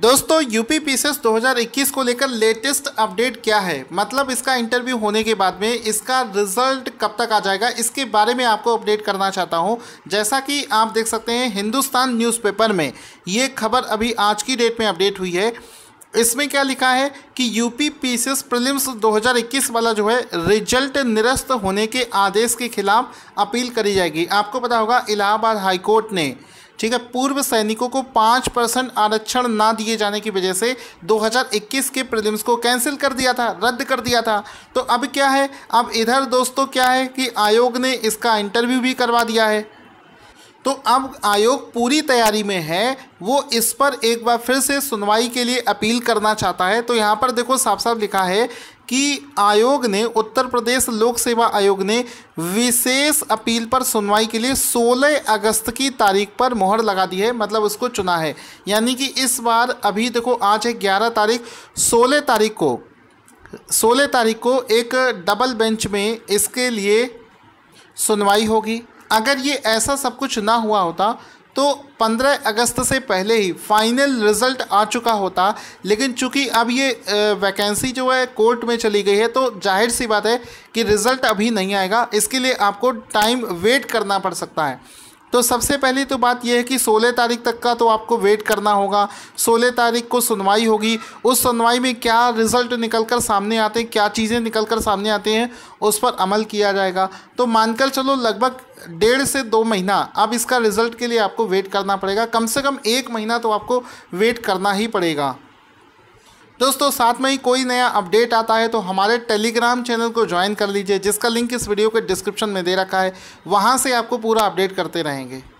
दोस्तों UP pieces 2021 को लेकर लेटेस्ट अपडेट क्या है मतलब इसका इंटरव्यू होने के बाद में इसका रिजल्ट कब तक आ जाएगा इसके बारे में आपको अपडेट करना चाहता हूं जैसा कि आप देख सकते हैं हिंदुस्तान न्यूज़पेपर में ये खबर अभी आज की डेट में अपडेट हुई है इसमें क्या लिखा है कि यूपी पीसीएस प्रीलिम्स 2021 वाला जो है रिजल्ट निरस्त होने के आदेश के खिलाफ अपील करी जाएगी आपको पता होगा इलाहाबाद हाईकोर्ट ने ठीक है पूर्व सैनिकों को पाँच परसेंट आरक्षण ना दिए जाने की वजह से 2021 के प्रीलिम्स को कैंसिल कर दिया था रद्द कर दिया था तो अब क्या है अब इधर दोस्तों क्या है कि आयोग ने इसका इंटरव्यू भी करवा दिया है तो अब आयोग पूरी तैयारी में है वो इस पर एक बार फिर से सुनवाई के लिए अपील करना चाहता है तो यहाँ पर देखो साफ साफ लिखा है कि आयोग ने उत्तर प्रदेश लोक सेवा आयोग ने विशेष अपील पर सुनवाई के लिए 16 अगस्त की तारीख पर मोहर लगा दी है मतलब उसको चुना है यानी कि इस बार अभी देखो आज है 11 तारीख 16 तारीख को 16 तारीख को एक डबल बेंच में इसके लिए सुनवाई होगी अगर ये ऐसा सब कुछ ना हुआ होता तो 15 अगस्त से पहले ही फाइनल रिज़ल्ट आ चुका होता लेकिन चूंकि अब ये वैकेंसी जो है कोर्ट में चली गई है तो जाहिर सी बात है कि रिज़ल्ट अभी नहीं आएगा इसके लिए आपको टाइम वेट करना पड़ सकता है तो सबसे पहली तो बात यह है कि 16 तारीख तक का तो आपको वेट करना होगा 16 तारीख को सुनवाई होगी उस सुनवाई में क्या रिज़ल्ट निकल कर सामने आते हैं क्या चीज़ें निकल कर सामने आते हैं उस पर अमल किया जाएगा तो मानकर चलो लगभग डेढ़ से दो महीना अब इसका रिज़ल्ट के लिए आपको वेट करना पड़ेगा कम से कम एक महीना तो आपको वेट करना ही पड़ेगा दोस्तों साथ में ही कोई नया अपडेट आता है तो हमारे टेलीग्राम चैनल को ज्वाइन कर लीजिए जिसका लिंक इस वीडियो के डिस्क्रिप्शन में दे रखा है वहाँ से आपको पूरा अपडेट करते रहेंगे